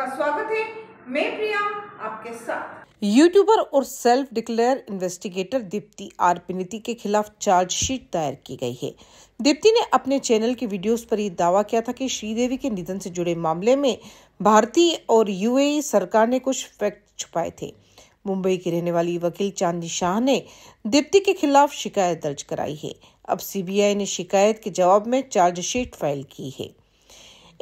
आपका स्वागत है मैं प्रिया आपके साथ यूट्यूबर और self declare investigator Deepti R Pinniti के खिलाफ चार्जशीट दायर की गई है दीप्ति ने अपने चैनल की वीडियोस पर यह दावा किया था कि श्रीदेवी के निधन से जुड़े मामले में भारतीय और यूएई e सरकार ने कुछ फैक्ट छुपाए थे मुंबई की रहने वाली वकील चांदी शाह ने दीप्ति के खिलाफ शिकायत दर्ज कराई है अब सीबीआई ने शिकायत के जवाब में चार्जशीट फाइल की है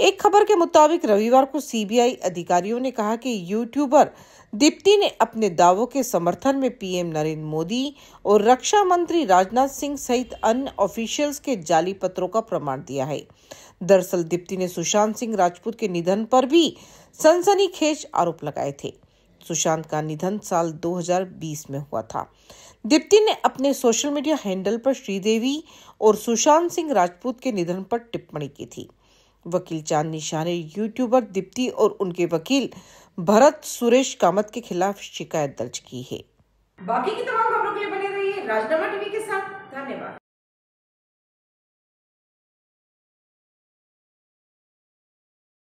एक खबर के मुताबिक रविवार को सीबीआई अधिकारियों ने कहा कि यूट्यूबर दीप्ति ने अपने दावों के समर्थन में पीएम नरेंद्र मोदी और रक्षा मंत्री राजनाथ सिंह सहित अन्य ऑफिशियल्स के जाली पत्रों का प्रमाण दिया है दरअसल दीप्ति ने सुशांत सिंह राजपूत के निधन पर भी सनसनीखेज आरोप लगाए थे सुशांत का निधन साल 2020 में हुआ था दीप्ति ने अपने सोशल मीडिया हैंडल पर श्रीदेवी और सुशांत सिंह राजपूत के निधन पर टिप्पणी की थी वकील चांद निशाने ने यूट्यूबर दीप्ति और उनके वकील भरत सुरेश कामत के खिलाफ शिकायत दर्ज की है बाकी की तमाम खबरों के लिए बने रहिए राजनामा टीवी के साथ धन्यवाद